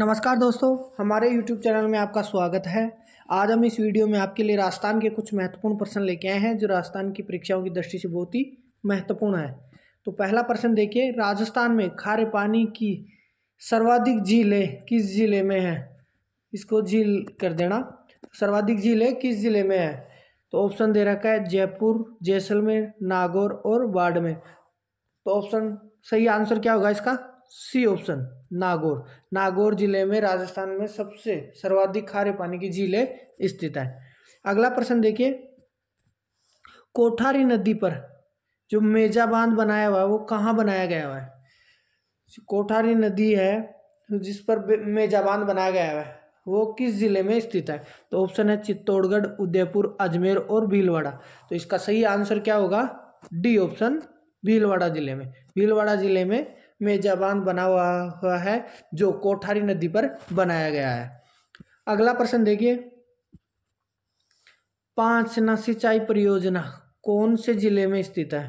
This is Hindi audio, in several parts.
नमस्कार दोस्तों हमारे YouTube चैनल में आपका स्वागत है आज हम इस वीडियो में आपके लिए राजस्थान के कुछ महत्वपूर्ण प्रश्न लेके आए हैं जो राजस्थान की परीक्षाओं की दृष्टि से बहुत ही महत्वपूर्ण है तो पहला प्रश्न देखिए राजस्थान में खारे पानी की सर्वाधिक झीलें किस जिले में है इसको झील कर देना सर्वाधिक झीलें किस जिले में है तो ऑप्शन दे रखा है जयपुर जैसलमेर नागौर और बाड़मेर तो ऑप्शन सही आंसर क्या होगा इसका सी ऑप्शन नागौर नागौर जिले में राजस्थान में सबसे सर्वाधिक खारे पानी की झीलें स्थित है अगला प्रश्न देखिए कोठारी नदी पर जो मेजा बांध बनाया हुआ है वो कहाँ बनाया गया हुआ है कोठारी नदी है जिस पर मेजा बांध बनाया गया हुआ है वो किस जिले में स्थित है तो ऑप्शन है चित्तौड़गढ़ उदयपुर अजमेर और भीलवाड़ा तो इसका सही आंसर क्या होगा डी ऑप्शन भीलवाड़ा जिले में भीलवाड़ा जिले में में बांध बना हुआ हुआ है जो कोठारी नदी पर बनाया गया है अगला प्रश्न देखिए पांचना सिंचाई परियोजना कौन से जिले में स्थित है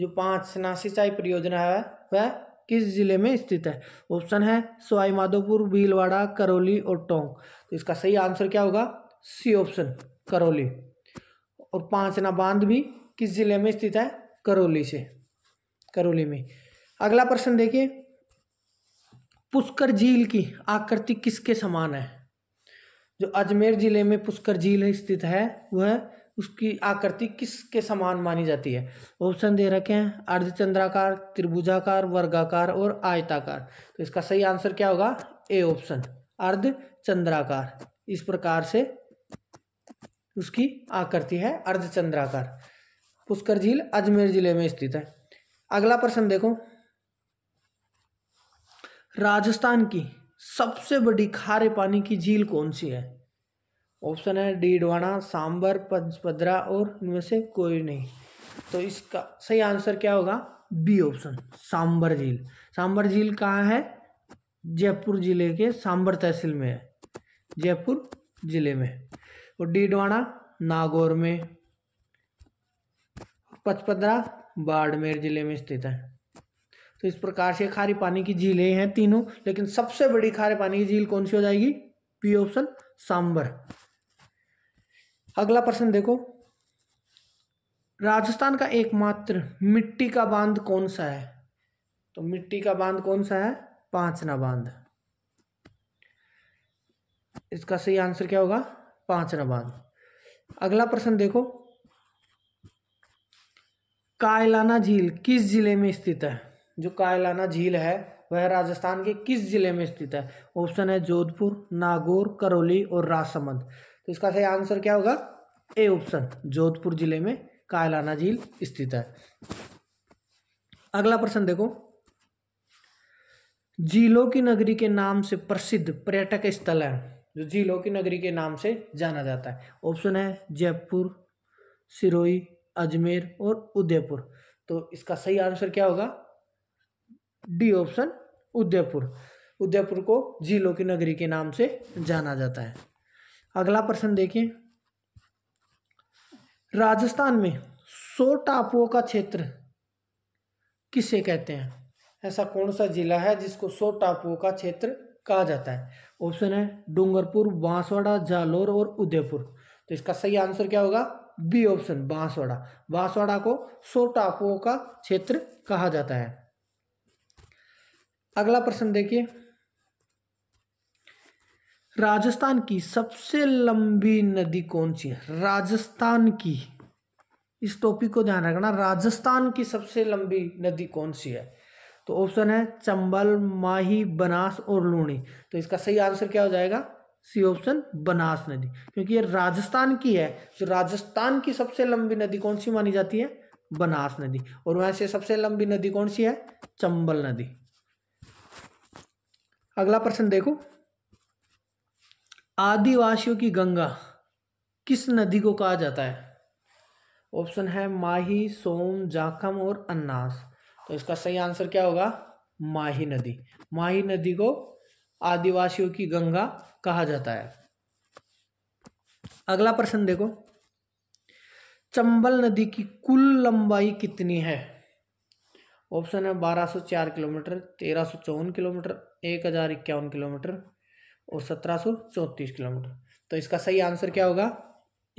जो पांचना सिंचाई परियोजना है वह किस जिले में स्थित है ऑप्शन है सवाई माधोपुर भीलवाड़ा करौली और टोंग तो इसका सही आंसर क्या होगा सी ऑप्शन करौली और पांचना बांध भी किस जिले में स्थित है करौली से करौली में अगला प्रश्न देखिए पुष्कर झील की आकृति किसके समान है जो अजमेर जिले में पुष्कर झील स्थित है वह उसकी आकृति किसके समान मानी जाती है ऑप्शन दे रखे हैं अर्धचंद्राकार त्रिभुजाकार वर्गाकार और आयताकार तो इसका सही आंसर क्या होगा ए ऑप्शन अर्धचंद्राकार इस प्रकार से उसकी आकृति है अर्धचंद्राकार पुष्कर झील अजमेर जिले में स्थित है अगला प्रश्न देखो राजस्थान की सबसे बड़ी खारे पानी की झील कौन सी है ऑप्शन है डीडवाना सांबर पंचपद्रा और इनमें से कोई नहीं तो इसका सही आंसर क्या होगा बी ऑप्शन सांबर झील सांबर झील कहाँ है जयपुर जिले के सांबर तहसील में है जयपुर जिले में और डीडवाना नागौर में पचपदरा बाड़मेर जिले में स्थित है तो इस प्रकार से खारे पानी की झीलें हैं तीनों लेकिन सबसे बड़ी खारे पानी की झील कौन सी हो जाएगी पी ऑप्शन सांबर अगला प्रश्न देखो राजस्थान का एकमात्र मिट्टी का बांध कौन सा है तो मिट्टी का बांध कौन सा है पांचना बांध इसका सही आंसर क्या होगा पांचना बांध अगला प्रश्न देखो कायलाना झील किस जिले में स्थित है जो कायलाना झील है वह राजस्थान के किस जिले में स्थित है ऑप्शन है जोधपुर नागौर करौली और राजसमंद तो इसका सही आंसर क्या होगा ए ऑप्शन जोधपुर जिले में कायलाना झील स्थित है अगला प्रश्न देखो झीलों की नगरी के नाम से प्रसिद्ध पर्यटक स्थल है जो झीलों की नगरी के नाम से जाना जाता है ऑप्शन है जयपुर सिरोई अजमेर और उदयपुर तो इसका सही आंसर क्या होगा डी ऑप्शन उदयपुर उदयपुर को जिलों की नगरी के नाम से जाना जाता है अगला प्रश्न देखिए राजस्थान में सौ टापुओं का क्षेत्र किसे कहते हैं ऐसा कौन सा जिला है जिसको सौ टापुओं का क्षेत्र कहा जाता है ऑप्शन है डूंगरपुर बांसवाड़ा जालोर और उदयपुर तो इसका सही आंसर क्या होगा बी ऑप्शन बांसवाड़ा बांसवाड़ा को सौ टापुओं का क्षेत्र कहा जाता है अगला प्रश्न देखिए राजस्थान की सबसे लंबी नदी कौन सी है राजस्थान की इस टॉपिक को ध्यान रखना राजस्थान की सबसे लंबी नदी कौन सी है तो ऑप्शन है चंबल माही बनास और लूणी तो इसका सही आंसर क्या हो जाएगा सी ऑप्शन बनास नदी क्योंकि ये राजस्थान की है तो राजस्थान की सबसे लंबी नदी कौन सी मानी जाती है बनास नदी और वहां से सबसे लंबी नदी कौन सी है चंबल नदी अगला प्रश्न देखो आदिवासियों की गंगा किस नदी को कहा जाता है ऑप्शन है माही सोम जाखम और अन्नास तो इसका सही आंसर क्या होगा माही नदी माही नदी को आदिवासियों की गंगा कहा जाता है अगला प्रश्न देखो चंबल नदी की कुल लंबाई कितनी है ऑप्शन है 1204 किलोमीटर तेरह किलोमीटर एक हज़ार इक्यावन किलोमीटर और सत्रह सौ चौंतीस किलोमीटर तो इसका सही आंसर क्या होगा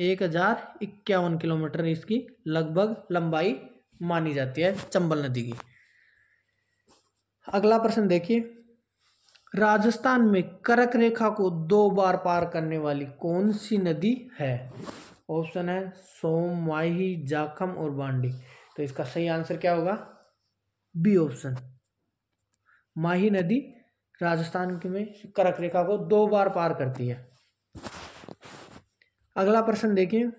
एक हज़ार इक्यावन किलोमीटर इसकी लगभग लंबाई मानी जाती है चंबल नदी की अगला प्रश्न देखिए राजस्थान में करक रेखा को दो बार पार करने वाली कौन सी नदी है ऑप्शन है सोम माही जाखम और बांडी तो इसका सही आंसर क्या होगा बी ऑप्शन माही नदी राजस्थान में करक रेखा को दो बार पार करती है अगला प्रश्न देखिए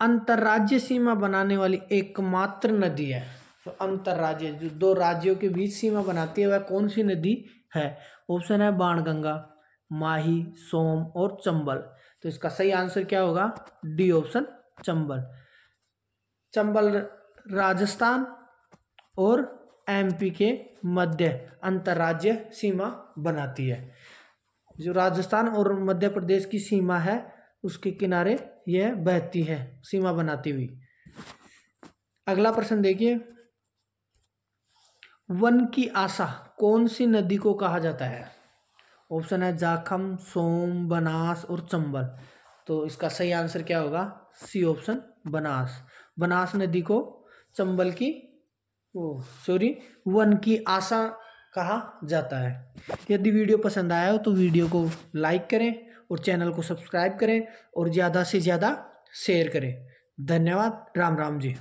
अंतर्राज्य सीमा बनाने वाली एकमात्र नदी है तो अंतर्राज्य जो दो राज्यों के बीच सीमा बनाती है वह कौन सी नदी है ऑप्शन है बाणगंगा माही सोम और चंबल तो इसका सही आंसर क्या होगा डी ऑप्शन चंबल चंबल राजस्थान और एमपी के मध्य अंतर्राज्य सीमा बनाती है जो राजस्थान और मध्य प्रदेश की सीमा है उसके किनारे यह बहती है सीमा बनाती हुई अगला प्रश्न देखिए वन की आशा कौन सी नदी को कहा जाता है ऑप्शन है जाखम सोम बनास और चंबल तो इसका सही आंसर क्या होगा सी ऑप्शन बनास बनास नदी को चंबल की सॉरी वन की आशा कहा जाता है यदि वीडियो पसंद आया हो तो वीडियो को लाइक करें और चैनल को सब्सक्राइब करें और ज़्यादा से ज़्यादा शेयर करें धन्यवाद राम राम जी